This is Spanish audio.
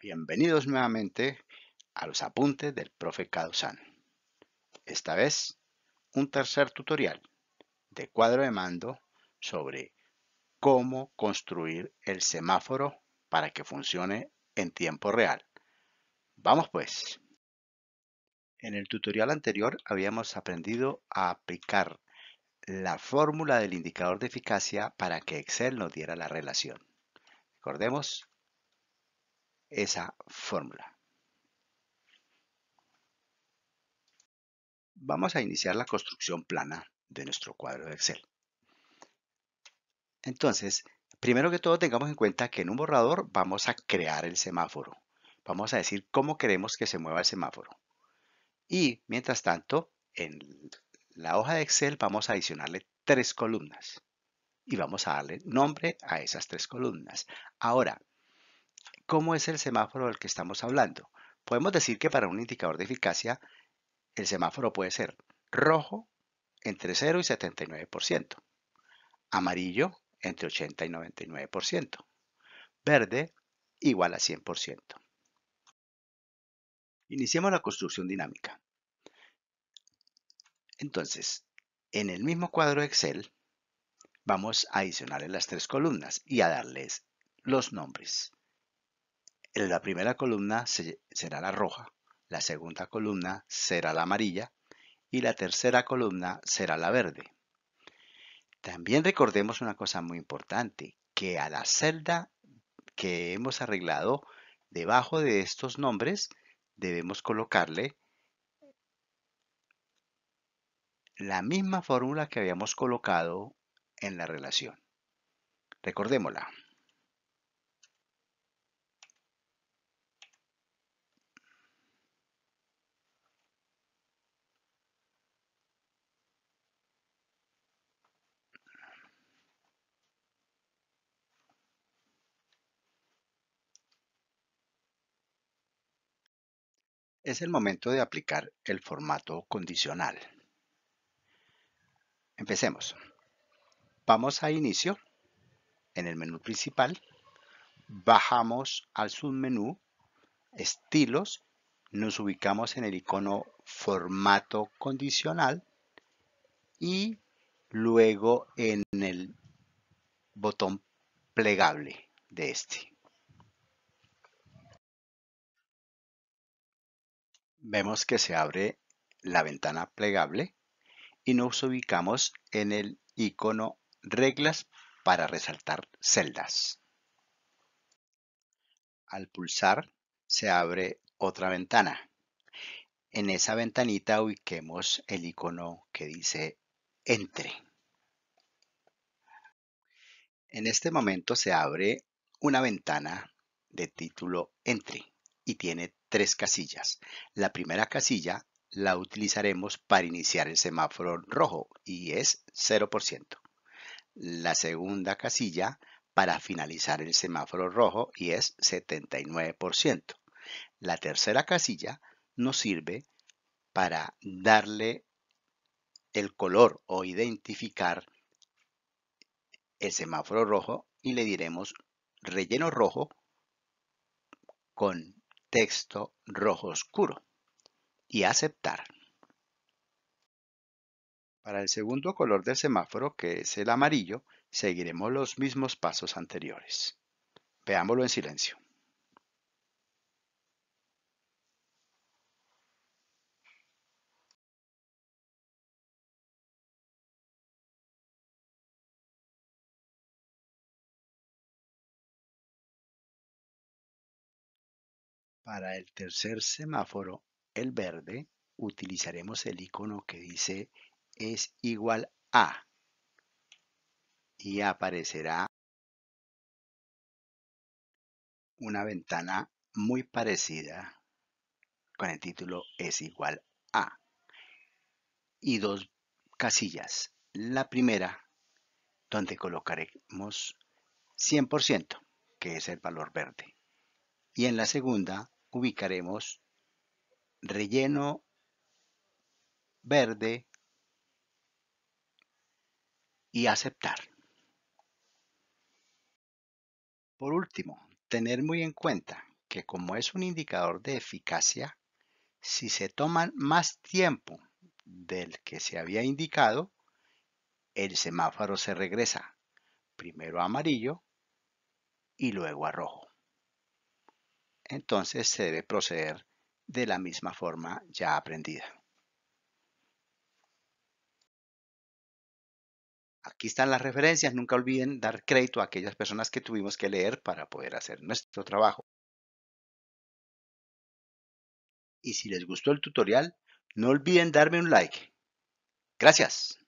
Bienvenidos nuevamente a los apuntes del profe CAUSAN. Esta vez, un tercer tutorial de cuadro de mando sobre cómo construir el semáforo para que funcione en tiempo real. Vamos pues. En el tutorial anterior habíamos aprendido a aplicar la fórmula del indicador de eficacia para que Excel nos diera la relación. Recordemos esa fórmula. Vamos a iniciar la construcción plana de nuestro cuadro de Excel. Entonces, primero que todo tengamos en cuenta que en un borrador vamos a crear el semáforo. Vamos a decir cómo queremos que se mueva el semáforo. Y mientras tanto, en la hoja de Excel vamos a adicionarle tres columnas y vamos a darle nombre a esas tres columnas. Ahora, ¿Cómo es el semáforo del que estamos hablando? Podemos decir que para un indicador de eficacia, el semáforo puede ser rojo entre 0 y 79%, amarillo entre 80 y 99%, verde igual a 100%. Iniciemos la construcción dinámica. Entonces, en el mismo cuadro Excel, vamos a adicionarle las tres columnas y a darles los nombres la primera columna será la roja, la segunda columna será la amarilla y la tercera columna será la verde. También recordemos una cosa muy importante, que a la celda que hemos arreglado debajo de estos nombres debemos colocarle la misma fórmula que habíamos colocado en la relación. Recordémosla. es el momento de aplicar el formato condicional. Empecemos. Vamos a inicio en el menú principal, bajamos al submenú estilos, nos ubicamos en el icono formato condicional y luego en el botón plegable de este. vemos que se abre la ventana plegable y nos ubicamos en el icono reglas para resaltar celdas. Al pulsar se abre otra ventana. En esa ventanita ubiquemos el icono que dice entre. En este momento se abre una ventana de título entre y tiene tres casillas. La primera casilla la utilizaremos para iniciar el semáforo rojo y es 0%. La segunda casilla para finalizar el semáforo rojo y es 79%. La tercera casilla nos sirve para darle el color o identificar el semáforo rojo y le diremos relleno rojo con texto rojo oscuro y aceptar. Para el segundo color del semáforo, que es el amarillo, seguiremos los mismos pasos anteriores. Veámoslo en silencio. Para el tercer semáforo, el verde, utilizaremos el icono que dice es igual a y aparecerá una ventana muy parecida con el título es igual a y dos casillas. La primera donde colocaremos 100%, que es el valor verde. Y en la segunda ubicaremos relleno verde y aceptar. Por último, tener muy en cuenta que como es un indicador de eficacia, si se toman más tiempo del que se había indicado, el semáforo se regresa primero a amarillo y luego a rojo entonces se debe proceder de la misma forma ya aprendida. Aquí están las referencias. Nunca olviden dar crédito a aquellas personas que tuvimos que leer para poder hacer nuestro trabajo. Y si les gustó el tutorial, no olviden darme un like. Gracias.